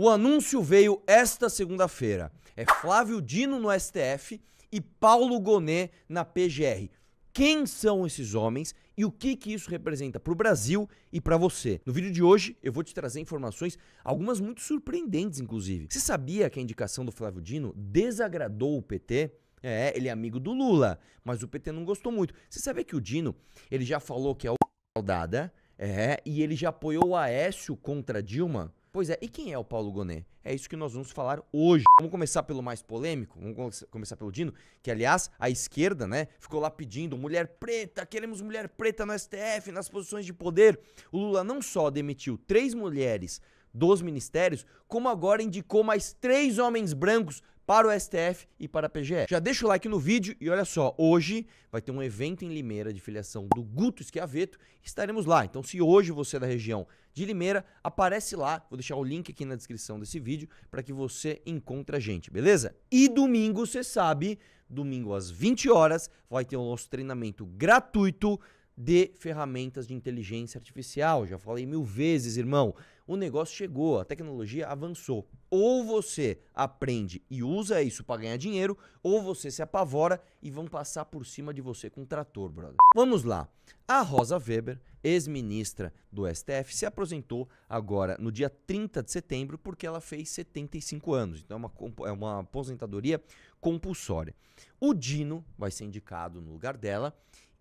O anúncio veio esta segunda-feira. É Flávio Dino no STF e Paulo Gonet na PGR. Quem são esses homens e o que, que isso representa para o Brasil e para você? No vídeo de hoje eu vou te trazer informações, algumas muito surpreendentes, inclusive. Você sabia que a indicação do Flávio Dino desagradou o PT? É, ele é amigo do Lula, mas o PT não gostou muito. Você sabia que o Dino ele já falou que é o dada? é, e ele já apoiou o Aécio contra Dilma? Pois é, e quem é o Paulo Gonet? É isso que nós vamos falar hoje. Vamos começar pelo mais polêmico, vamos começar pelo Dino, que aliás, a esquerda, né, ficou lá pedindo mulher preta, queremos mulher preta no STF, nas posições de poder. O Lula não só demitiu três mulheres dos ministérios, como agora indicou mais três homens brancos para o STF e para a PGE. Já deixa o like no vídeo e olha só, hoje vai ter um evento em Limeira de filiação do Guto Esquiaveto, estaremos lá. Então se hoje você é da região de Limeira, aparece lá, vou deixar o link aqui na descrição desse vídeo para que você encontre a gente, beleza? E domingo, você sabe, domingo às 20 horas vai ter o nosso treinamento gratuito de ferramentas de inteligência artificial. Já falei mil vezes, irmão o negócio chegou, a tecnologia avançou. Ou você aprende e usa isso para ganhar dinheiro, ou você se apavora e vão passar por cima de você com um trator, brother. Vamos lá. A Rosa Weber, ex-ministra do STF, se aposentou agora no dia 30 de setembro porque ela fez 75 anos. Então é uma, é uma aposentadoria compulsória. O Dino vai ser indicado no lugar dela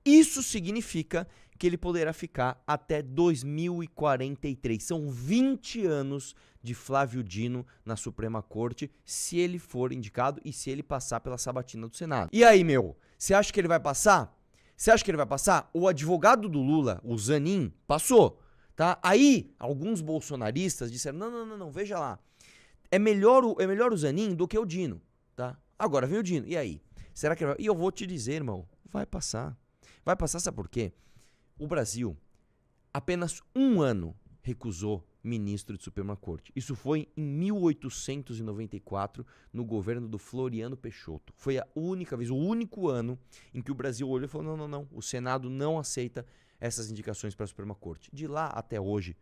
isso significa que ele poderá ficar até 2043. São 20 anos de Flávio Dino na Suprema Corte, se ele for indicado e se ele passar pela sabatina do Senado. E aí, meu, você acha que ele vai passar? Você acha que ele vai passar? O advogado do Lula, o Zanin, passou, tá? Aí, alguns bolsonaristas disseram: não, não, não, não veja lá. É melhor, o, é melhor o Zanin do que o Dino, tá? Agora vem o Dino. E aí? Será que ele vai? E eu vou te dizer, irmão, vai passar. Vai passar, sabe por quê? O Brasil, apenas um ano, recusou ministro de Suprema Corte. Isso foi em 1894, no governo do Floriano Peixoto. Foi a única vez, o único ano em que o Brasil olhou e falou: não, não, não, o Senado não aceita essas indicações para a Suprema Corte. De lá até hoje,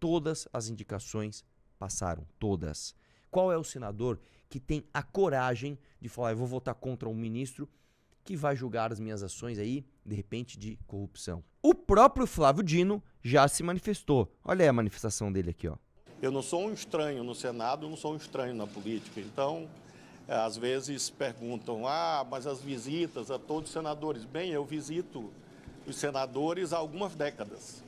todas as indicações passaram, todas. Qual é o senador que tem a coragem de falar, eu vou votar contra um ministro que vai julgar as minhas ações aí, de repente, de corrupção. O próprio Flávio Dino já se manifestou. Olha aí a manifestação dele aqui, ó. Eu não sou um estranho no Senado, eu não sou um estranho na política. Então, é, às vezes perguntam: ah, mas as visitas a todos os senadores. Bem, eu visito os senadores há algumas décadas,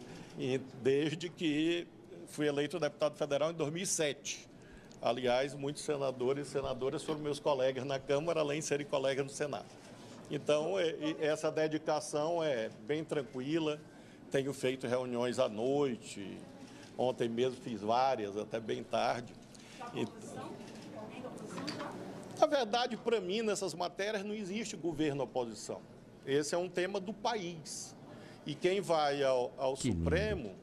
desde que fui eleito deputado federal em 2007. Aliás, muitos senadores e senadoras foram meus colegas na Câmara, além de serem colegas no Senado. Então, é, essa dedicação é bem tranquila. Tenho feito reuniões à noite. Ontem mesmo fiz várias, até bem tarde. Tá Na verdade, para mim, nessas matérias, não existe governo-oposição. Esse é um tema do país. E quem vai ao, ao que Supremo, lindo.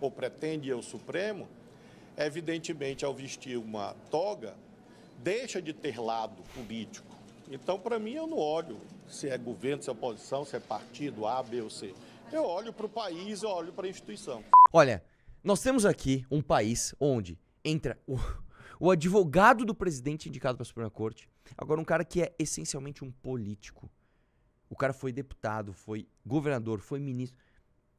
ou pretende ir ao Supremo, evidentemente, ao vestir uma toga, deixa de ter lado político então, para mim, eu não olho se é governo, se é oposição, se é partido A, B ou C. Eu olho para o país, eu olho para a instituição. Olha, nós temos aqui um país onde entra o, o advogado do presidente indicado para a Suprema Corte, agora um cara que é essencialmente um político. O cara foi deputado, foi governador, foi ministro.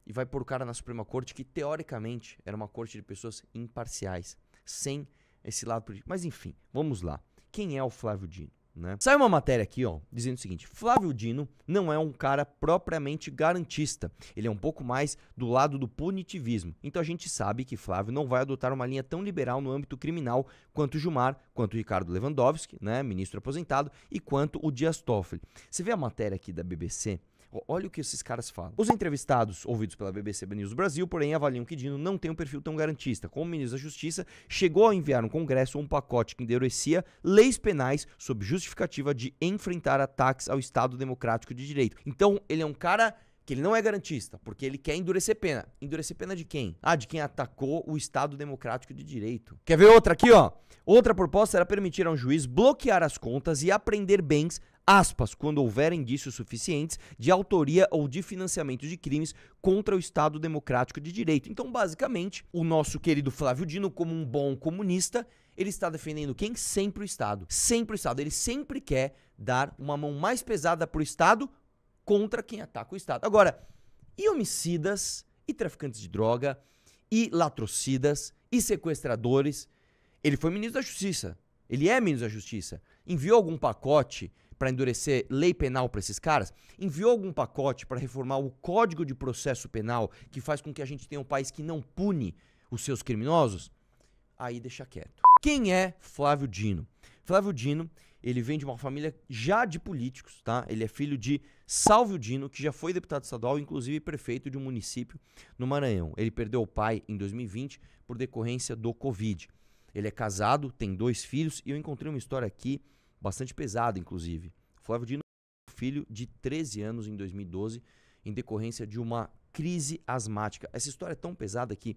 E vai pôr o cara na Suprema Corte, que teoricamente era uma corte de pessoas imparciais, sem esse lado político. Mas enfim, vamos lá. Quem é o Flávio Dino? Né? Sai uma matéria aqui, ó, dizendo o seguinte: Flávio Dino não é um cara propriamente garantista. Ele é um pouco mais do lado do punitivismo. Então a gente sabe que Flávio não vai adotar uma linha tão liberal no âmbito criminal quanto Gilmar, quanto Ricardo Lewandowski, né, ministro aposentado, e quanto o Dias Toffoli. Você vê a matéria aqui da BBC? Olha o que esses caras falam. Os entrevistados, ouvidos pela BBC News Brasil, porém avaliam que Dino não tem um perfil tão garantista. Como ministro da Justiça, chegou a enviar no Congresso um pacote que endurecia leis penais sob justificativa de enfrentar ataques ao Estado Democrático de Direito. Então, ele é um cara que ele não é garantista, porque ele quer endurecer pena. Endurecer pena de quem? Ah, de quem atacou o Estado Democrático de Direito. Quer ver outra aqui, ó? Outra proposta era permitir a um juiz bloquear as contas e apreender bens aspas, quando houver indícios suficientes de autoria ou de financiamento de crimes contra o Estado Democrático de Direito. Então, basicamente, o nosso querido Flávio Dino, como um bom comunista, ele está defendendo quem? Sempre o Estado. Sempre o Estado. Ele sempre quer dar uma mão mais pesada para o Estado contra quem ataca o Estado. Agora, e homicidas, e traficantes de droga, e latrocidas, e sequestradores? Ele foi ministro da Justiça. Ele é ministro da Justiça. Enviou algum pacote para endurecer lei penal para esses caras? Enviou algum pacote para reformar o Código de Processo Penal que faz com que a gente tenha um país que não pune os seus criminosos? Aí deixa quieto. Quem é Flávio Dino? Flávio Dino, ele vem de uma família já de políticos, tá? Ele é filho de Salvio Dino, que já foi deputado estadual, inclusive prefeito de um município no Maranhão. Ele perdeu o pai em 2020 por decorrência do Covid. Ele é casado, tem dois filhos, e eu encontrei uma história aqui bastante pesado, inclusive. Flávio Dino, filho de 13 anos em 2012, em decorrência de uma crise asmática. Essa história é tão pesada que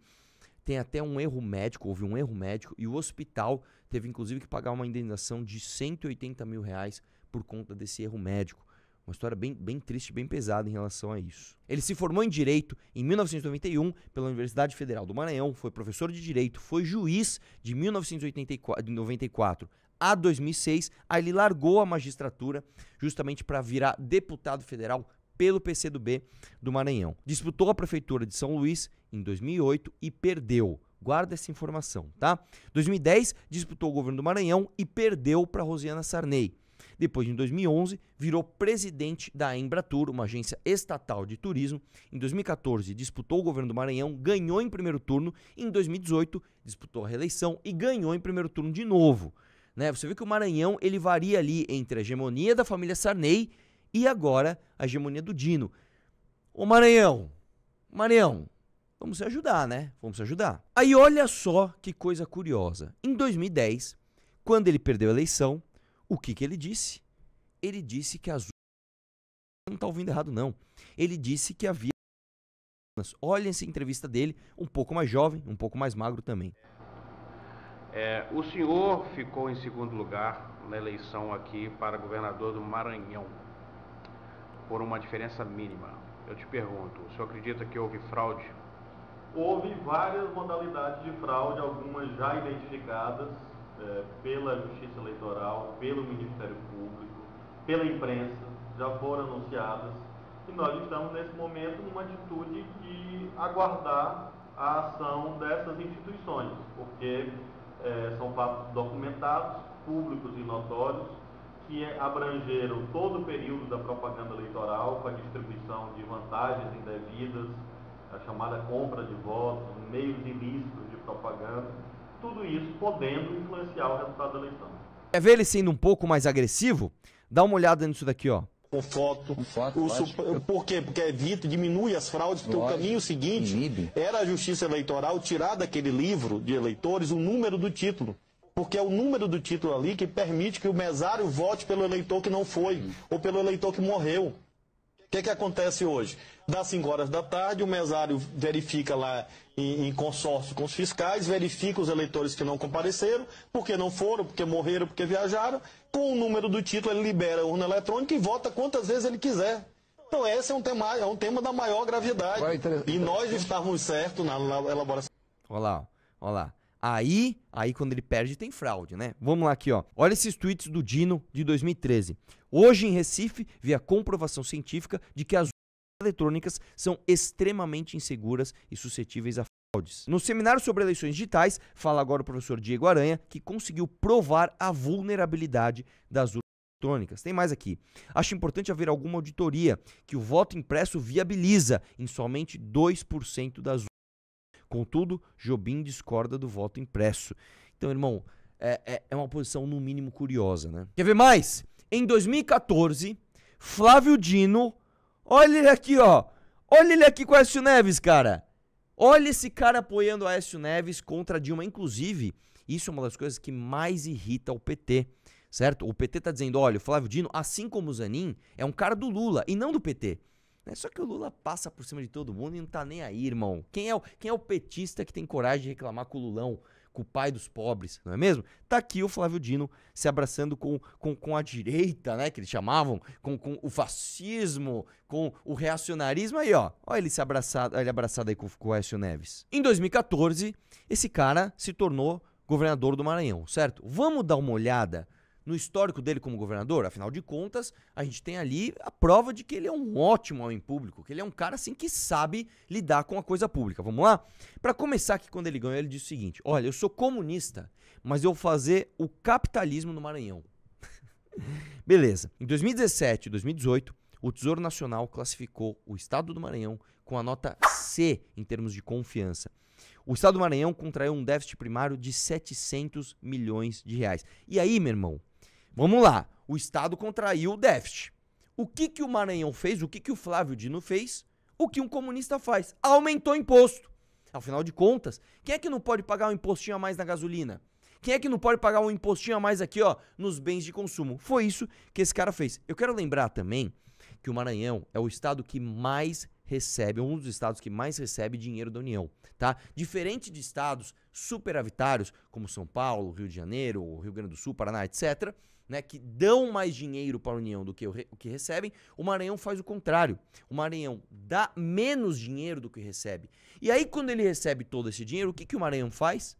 tem até um erro médico, houve um erro médico, e o hospital teve inclusive que pagar uma indenização de 180 mil reais por conta desse erro médico. Uma história bem, bem triste, bem pesada em relação a isso. Ele se formou em Direito em 1991 pela Universidade Federal do Maranhão, foi professor de Direito, foi juiz de 1994 a 2006. Aí ele largou a magistratura justamente para virar deputado federal pelo PCdoB do Maranhão. Disputou a prefeitura de São Luís em 2008 e perdeu. Guarda essa informação, tá? 2010 disputou o governo do Maranhão e perdeu para Rosiana Sarney. Depois, em 2011, virou presidente da Embratur, uma agência estatal de turismo. Em 2014, disputou o governo do Maranhão, ganhou em primeiro turno. Em 2018, disputou a reeleição e ganhou em primeiro turno de novo. Né? Você vê que o Maranhão ele varia ali entre a hegemonia da família Sarney e agora a hegemonia do Dino. Ô Maranhão, Maranhão, vamos se ajudar, né? Vamos se ajudar. Aí olha só que coisa curiosa. Em 2010, quando ele perdeu a eleição, o que, que ele disse? Ele disse que as não está ouvindo errado não. Ele disse que havia Olhem essa entrevista dele, um pouco mais jovem, um pouco mais magro também. É, o senhor ficou em segundo lugar na eleição aqui para governador do Maranhão, por uma diferença mínima. Eu te pergunto, o senhor acredita que houve fraude? Houve várias modalidades de fraude, algumas já identificadas é, pela Justiça Eleitoral, pelo Ministério Público, pela imprensa, já foram anunciadas. E nós estamos nesse momento numa atitude de aguardar a ação dessas instituições, porque é, são fatos documentados, públicos e notórios, que é, abrangeram todo o período da propaganda eleitoral, com a distribuição de vantagens indevidas, a chamada compra de votos, meios ilícitos de propaganda, tudo isso podendo influenciar o resultado da eleição. Quer ver ele sendo um pouco mais agressivo? Dá uma olhada nisso daqui, ó com foto. Com foto o su... Por quê? Porque evita, é diminui as fraudes, porque lógico. o caminho seguinte Inibe. era a justiça eleitoral tirar daquele livro de eleitores o número do título porque é o número do título ali que permite que o mesário vote pelo eleitor que não foi, ou pelo eleitor que morreu. O que, é que acontece hoje? Das 5 horas da tarde, o mesário verifica lá em, em, consórcio com os fiscais, verifica os eleitores que não compareceram, porque não foram, porque morreram, porque viajaram. Com o número do título, ele libera a urna eletrônica e vota quantas vezes ele quiser. Então, esse é um tema, é um tema da maior gravidade. É e nós estávamos certos na, na elaboração. Olá, olá. Aí, aí quando ele perde tem fraude, né? Vamos lá aqui, ó. Olha esses tweets do Dino de 2013. Hoje em Recife, vi a comprovação científica de que as eletrônicas são extremamente inseguras e suscetíveis a fraudes. No seminário sobre eleições digitais, fala agora o professor Diego Aranha, que conseguiu provar a vulnerabilidade das urnas eletrônicas. Tem mais aqui. Acho importante haver alguma auditoria que o voto impresso viabiliza em somente 2% das urnas Contudo, Jobim discorda do voto impresso. Então, irmão, é, é, é uma posição no mínimo curiosa, né? Quer ver mais? Em 2014, Flávio Dino, olha ele aqui, ó. Olha ele aqui com o Aécio Neves, cara. Olha esse cara apoiando o Aécio Neves contra Dilma. Inclusive, isso é uma das coisas que mais irrita o PT, certo? O PT tá dizendo, olha, o Flávio Dino, assim como o Zanin, é um cara do Lula e não do PT. Né? Só que o Lula passa por cima de todo mundo e não tá nem aí, irmão. Quem é o, quem é o petista que tem coragem de reclamar com o Lulão? com o pai dos pobres, não é mesmo? Tá aqui o Flávio Dino se abraçando com, com, com a direita, né? Que eles chamavam, com, com o fascismo, com o reacionarismo. Aí, ó, olha ele se abraçado, ele abraçado aí com, com o Aécio Neves. Em 2014, esse cara se tornou governador do Maranhão, certo? Vamos dar uma olhada no histórico dele como governador. Afinal de contas, a gente tem ali a prova de que ele é um ótimo homem público, que ele é um cara assim que sabe lidar com a coisa pública. Vamos lá? Para começar aqui, quando ele ganhou, ele disse o seguinte: Olha, eu sou comunista, mas eu vou fazer o capitalismo no Maranhão. Beleza. Em 2017 e 2018, o Tesouro Nacional classificou o estado do Maranhão com a nota C em termos de confiança. O estado do Maranhão contraiu um déficit primário de 700 milhões de reais. E aí, meu irmão, Vamos lá. O Estado contraiu o déficit. O que, que o Maranhão fez? O que, que o Flávio Dino fez? O que um comunista faz? Aumentou imposto. Afinal de contas, quem é que não pode pagar um impostinho a mais na gasolina? Quem é que não pode pagar um impostinho a mais aqui, ó, nos bens de consumo? Foi isso que esse cara fez. Eu quero lembrar também que o Maranhão é o estado que mais recebe, um dos estados que mais recebe dinheiro da União, tá? Diferente de estados superavitários como São Paulo, Rio de Janeiro, Rio Grande do Sul, Paraná, etc né, que dão mais dinheiro para a União do que o, que recebem, o Maranhão faz o contrário. O Maranhão dá menos dinheiro do que recebe. E aí, quando ele recebe todo esse dinheiro, o que, que o Maranhão faz?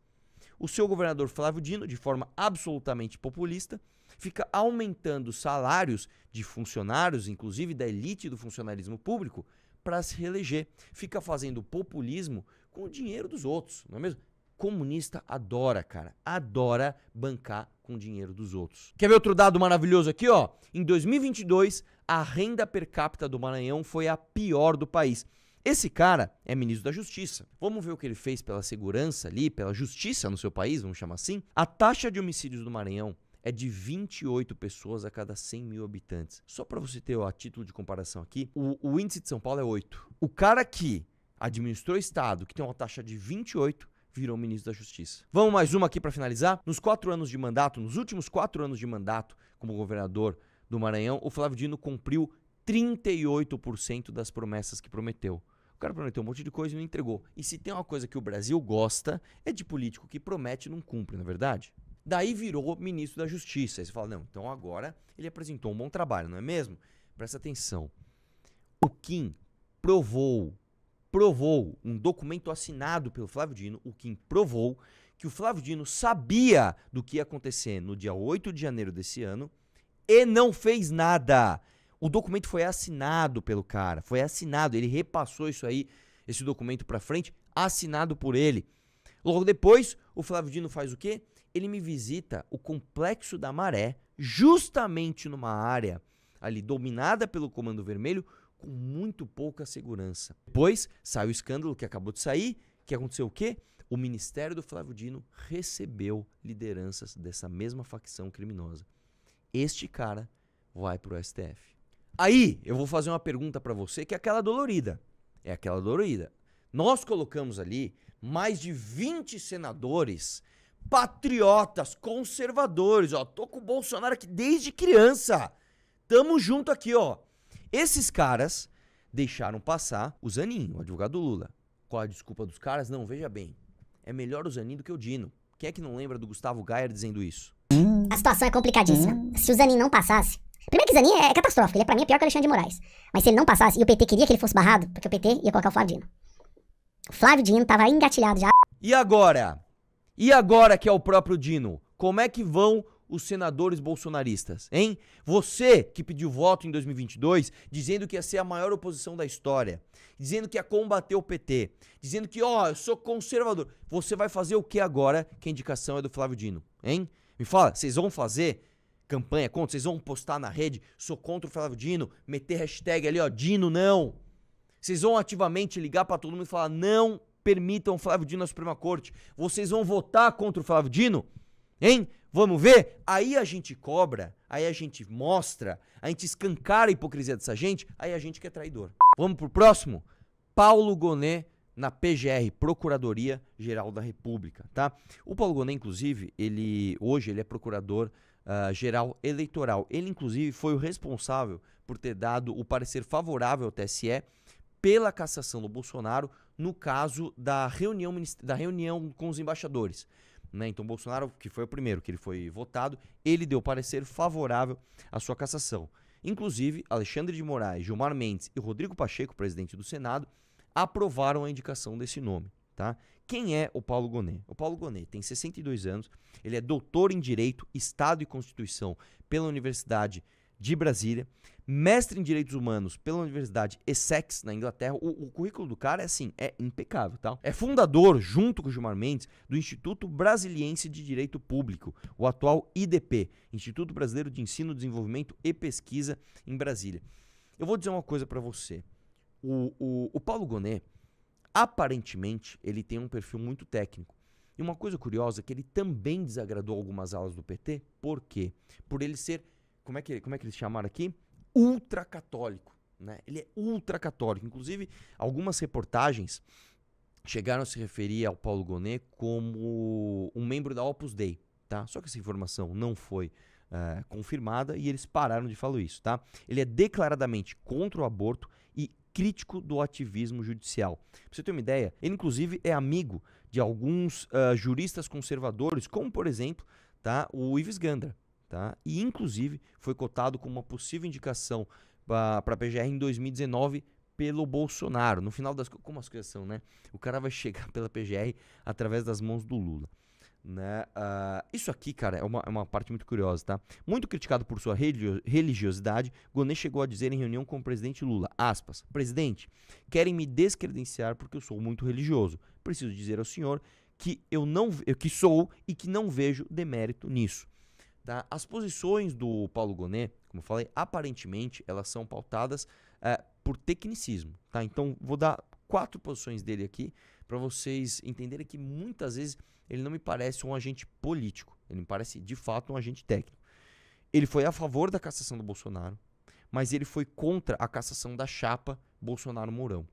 O seu governador Flávio Dino, de forma absolutamente populista, fica aumentando salários de funcionários, inclusive da elite do funcionalismo público, para se reeleger. Fica fazendo populismo com o dinheiro dos outros, não é mesmo? Comunista adora, cara. Adora bancar com o dinheiro dos outros. Quer ver outro dado maravilhoso aqui, ó? Em 2022, a renda per capita do Maranhão foi a pior do país. Esse cara é ministro da Justiça. Vamos ver o que ele fez pela segurança ali, pela justiça no seu país, vamos chamar assim? A taxa de homicídios do Maranhão é de 28 pessoas a cada 100 mil habitantes. Só para você ter a título de comparação aqui, o, o índice de São Paulo é 8. O cara que administrou o Estado, que tem uma taxa de 28, virou ministro da Justiça. Vamos mais uma aqui para finalizar. Nos quatro anos de mandato, nos últimos quatro anos de mandato como governador do Maranhão, o Flávio Dino cumpriu 38% das promessas que prometeu. O cara prometeu um monte de coisa e não entregou. E se tem uma coisa que o Brasil gosta, é de político que promete e não cumpre, na é verdade? Daí virou ministro da Justiça. Aí você fala, não, então agora ele apresentou um bom trabalho, não é mesmo? Presta atenção. O Kim provou provou, um documento assinado pelo Flávio Dino, o que provou que o Flávio Dino sabia do que ia acontecer no dia 8 de janeiro desse ano e não fez nada. O documento foi assinado pelo cara, foi assinado, ele repassou isso aí, esse documento para frente, assinado por ele. Logo depois, o Flávio Dino faz o quê? Ele me visita o complexo da Maré, justamente numa área ali dominada pelo Comando Vermelho, com muito pouca segurança. Depois saiu o escândalo que acabou de sair, que aconteceu o quê? O ministério do Flávio Dino recebeu lideranças dessa mesma facção criminosa. Este cara vai para o STF. Aí eu vou fazer uma pergunta para você que é aquela dolorida. É aquela dolorida. Nós colocamos ali mais de 20 senadores patriotas, conservadores, ó. Tô com o Bolsonaro aqui desde criança. Tamo junto aqui, ó. Esses caras deixaram passar o Zanin, o advogado Lula. Qual a desculpa dos caras? Não, veja bem. É melhor o Zanin do que o Dino. Quem é que não lembra do Gustavo Gayer dizendo isso? A situação é complicadíssima. Se o Zanin não passasse. Primeiro que o Zanin é, é catastrófico, ele é, pra mim é pior que o Alexandre de Moraes. Mas se ele não passasse e o PT queria que ele fosse barrado, porque o PT ia colocar o Flávio Dino. O Flávio Dino tava engatilhado já. E agora? E agora que é o próprio Dino? Como é que vão os senadores bolsonaristas, hein? Você que pediu voto em 2022, dizendo que ia ser a maior oposição da história, dizendo que ia combater o PT, dizendo que, ó, oh, eu sou conservador. Você vai fazer o que agora que a indicação é do Flávio Dino, hein? Me fala, vocês vão fazer campanha contra? Vocês vão postar na rede, sou contra o Flávio Dino, meter hashtag ali, ó, Dino não. Vocês vão ativamente ligar para todo mundo e falar, não permitam o Flávio Dino na Suprema Corte. Vocês vão votar contra o Flávio Dino? Hein? Vamos ver? Aí a gente cobra, aí a gente mostra, a gente escancara a hipocrisia dessa gente, aí a gente que é traidor. Vamos pro próximo? Paulo Gonet na PGR, Procuradoria Geral da República, tá? O Paulo Gonet, inclusive, ele hoje ele é procurador uh, geral eleitoral. Ele, inclusive, foi o responsável por ter dado o parecer favorável ao TSE pela cassação do Bolsonaro no caso da reunião, da reunião com os embaixadores. Né? Então, Bolsonaro, que foi o primeiro que ele foi votado, ele deu parecer favorável à sua cassação. Inclusive, Alexandre de Moraes, Gilmar Mendes e Rodrigo Pacheco, presidente do Senado, aprovaram a indicação desse nome. Tá? Quem é o Paulo Gonet? O Paulo Gonet tem 62 anos, ele é doutor em Direito, Estado e Constituição pela Universidade de Brasília, mestre em Direitos Humanos pela Universidade Essex, na Inglaterra. O, o, currículo do cara é assim, é impecável, tá? É fundador, junto com o Gilmar Mendes, do Instituto Brasiliense de Direito Público, o atual IDP, Instituto Brasileiro de Ensino, Desenvolvimento e Pesquisa em Brasília. Eu vou dizer uma coisa para você. O, o, o Paulo Gonet, aparentemente, ele tem um perfil muito técnico. E uma coisa curiosa é que ele também desagradou algumas aulas do PT. Por quê? Por ele ser como é que, como é que eles chamaram aqui? Ultracatólico. Né? Ele é ultracatólico. Inclusive, algumas reportagens chegaram a se referir ao Paulo Gonet como um membro da Opus Dei, tá? Só que essa informação não foi uh, confirmada e eles pararam de falar isso, tá? Ele é declaradamente contra o aborto e crítico do ativismo judicial. Pra você ter uma ideia, ele inclusive é amigo de alguns uh, juristas conservadores, como por exemplo, tá, o Ives Gandra, Tá? E, inclusive, foi cotado como uma possível indicação para a PGR em 2019 pelo Bolsonaro. No final das como as coisas são, né? O cara vai chegar pela PGR através das mãos do Lula. Né? Uh, isso aqui, cara, é uma, é uma parte muito curiosa, tá? Muito criticado por sua religiosidade, Gonê chegou a dizer em reunião com o presidente Lula, aspas, presidente, querem me descredenciar porque eu sou muito religioso. Preciso dizer ao senhor que eu não que sou e que não vejo demérito nisso. Tá? As posições do Paulo Gonet, como eu falei, aparentemente elas são pautadas é, por tecnicismo. Tá? Então vou dar quatro posições dele aqui para vocês entenderem que muitas vezes ele não me parece um agente político, ele me parece de fato um agente técnico. Ele foi a favor da cassação do Bolsonaro, mas ele foi contra a cassação da chapa Bolsonaro-Mourão.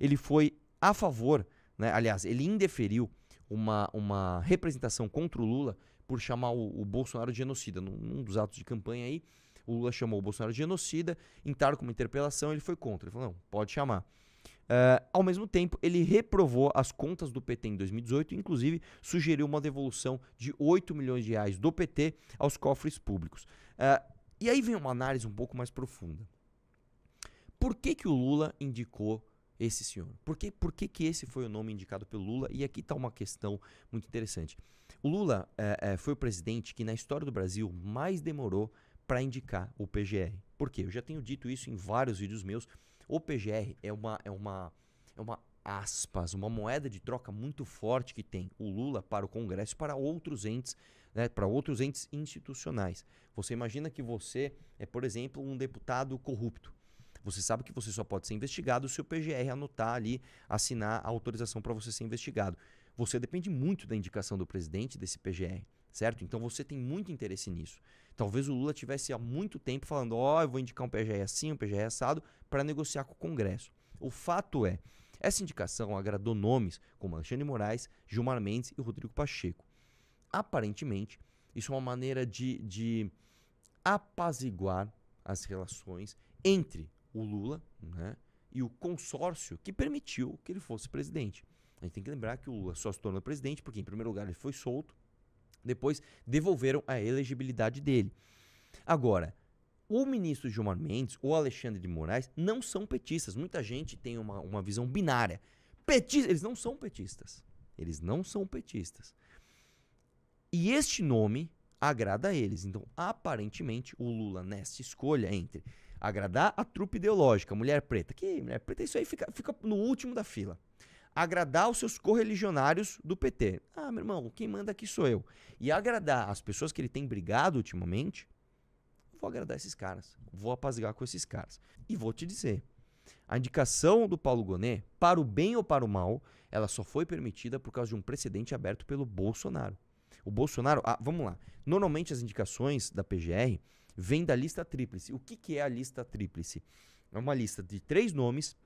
Ele foi a favor, né? aliás, ele indeferiu uma, uma representação contra o Lula por chamar o, o Bolsonaro de genocida. Num, num, dos atos de campanha aí, o Lula chamou o Bolsonaro de genocida, entraram com uma interpelação, ele foi contra. Ele falou, não, pode chamar. Uh, ao mesmo tempo, ele reprovou as contas do PT em 2018, inclusive sugeriu uma devolução de 8 milhões de reais do PT aos cofres públicos. Uh, e aí vem uma análise um pouco mais profunda. Por que, que o Lula indicou esse senhor? Por que, por que, que esse foi o nome indicado pelo Lula? E aqui está uma questão muito interessante. O Lula é, é, foi o presidente que, na história do Brasil, mais demorou para indicar o PGR. Por quê? Eu já tenho dito isso em vários vídeos meus. O PGR é uma, é uma, é uma aspas, uma moeda de troca muito forte que tem o Lula para o Congresso, para outros entes, né, para outros entes institucionais. Você imagina que você é, por exemplo, um deputado corrupto. Você sabe que você só pode ser investigado se o PGR anotar ali, assinar a autorização para você ser investigado. Você depende muito da indicação do presidente desse PGR, certo? Então você tem muito interesse nisso. Talvez o Lula tivesse há muito tempo falando: ó, oh, eu vou indicar um PGR assim, um PGR assado, para negociar com o Congresso. O fato é, essa indicação agradou nomes como Alexandre Moraes, Gilmar Mendes e Rodrigo Pacheco. Aparentemente, isso é uma maneira de, de apaziguar as relações entre o Lula né, e o consórcio que permitiu que ele fosse presidente. A gente tem que lembrar que o Lula só se tornou presidente porque, em primeiro lugar, ele foi solto, depois devolveram a elegibilidade dele. Agora, o ministro Gilmar Mendes ou Alexandre de Moraes não são petistas. Muita gente tem uma, uma visão binária. Petista, eles não são petistas. Eles não são petistas. E este nome agrada a eles. Então, aparentemente, o Lula, nessa escolha entre Agradar a trupe ideológica, mulher preta. Que mulher preta, isso aí fica, fica no último da fila. Agradar os seus correligionários do PT. Ah, meu irmão, quem manda aqui sou eu. E agradar as pessoas que ele tem brigado ultimamente, vou agradar esses caras. Vou apaziguar com esses caras. E vou te dizer, a indicação do Paulo Gonet, para o bem ou para o mal, ela só foi permitida por causa de um precedente aberto pelo Bolsonaro. O Bolsonaro, ah, vamos lá, normalmente as indicações da PGR, vem da lista tríplice. O que, que é a lista tríplice? É uma lista de três nomes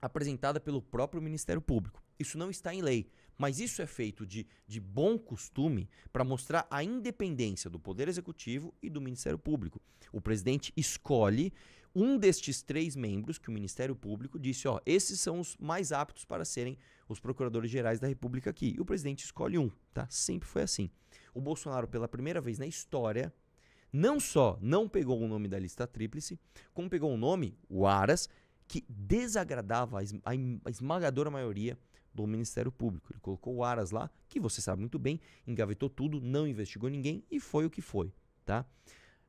apresentada pelo próprio Ministério Público. Isso não está em lei, mas isso é feito de, de bom costume para mostrar a independência do Poder Executivo e do Ministério Público. O presidente escolhe um destes três membros que o Ministério Público disse: ó, esses são os mais aptos para serem os procuradores gerais da República aqui. E o presidente escolhe um, tá? Sempre foi assim. O Bolsonaro, pela primeira vez na história, não só não pegou o nome da lista tríplice, como pegou o nome, o Aras, que desagradava a, esmagadora maioria do Ministério Público. Ele colocou o Aras lá, que você sabe muito bem, engavetou tudo, não investigou ninguém e foi o que foi, tá?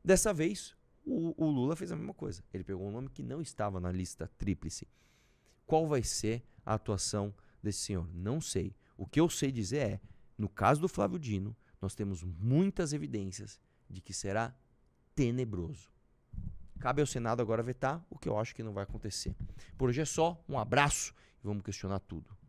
Dessa vez, o, o Lula fez a mesma coisa. Ele pegou um nome que não estava na lista tríplice. Qual vai ser a atuação desse senhor? Não sei. O que eu sei dizer é, no caso do Flávio Dino, nós temos muitas evidências de que será tenebroso. Cabe ao Senado agora vetar, o que eu acho que não vai acontecer. Por hoje é só, um abraço e vamos questionar tudo.